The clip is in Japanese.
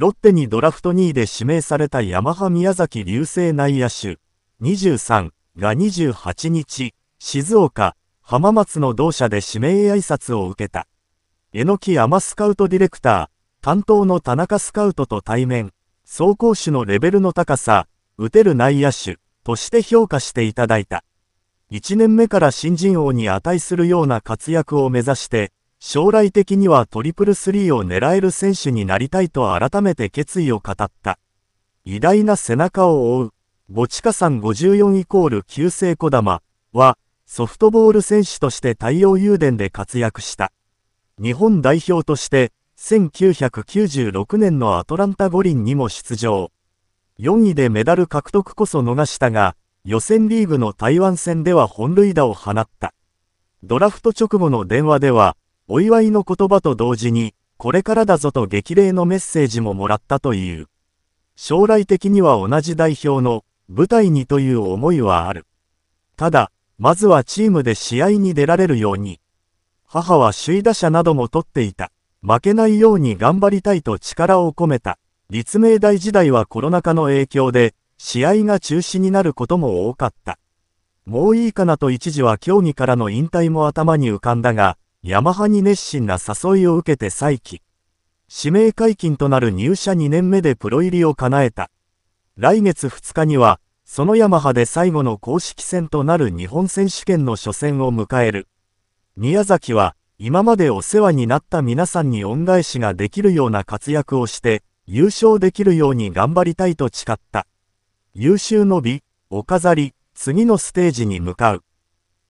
ロッテにドラフト2位で指名されたヤマハ宮崎流星内野手23が28日、静岡、浜松の同社で指名挨拶を受けた。えのき山スカウトディレクター、担当の田中スカウトと対面、走行手のレベルの高さ、打てる内野手として評価していただいた。1年目から新人王に値するような活躍を目指して、将来的にはトリプルスリーを狙える選手になりたいと改めて決意を語った。偉大な背中を追う、ゴチカさん54イコール旧成小玉は、ソフトボール選手として太陽誘電で活躍した。日本代表として、1996年のアトランタ五輪にも出場。4位でメダル獲得こそ逃したが、予選リーグの台湾戦では本塁打を放った。ドラフト直後の電話では、お祝いの言葉と同時に、これからだぞと激励のメッセージももらったという。将来的には同じ代表の舞台にという思いはある。ただ、まずはチームで試合に出られるように。母は首位打者なども取っていた。負けないように頑張りたいと力を込めた。立命大時代はコロナ禍の影響で、試合が中止になることも多かった。もういいかなと一時は競技からの引退も頭に浮かんだが、ヤマハに熱心な誘いを受けて再起。指名解禁となる入社2年目でプロ入りを叶えた。来月2日には、そのヤマハで最後の公式戦となる日本選手権の初戦を迎える。宮崎は、今までお世話になった皆さんに恩返しができるような活躍をして、優勝できるように頑張りたいと誓った。優秀の美、お飾り、次のステージに向かう。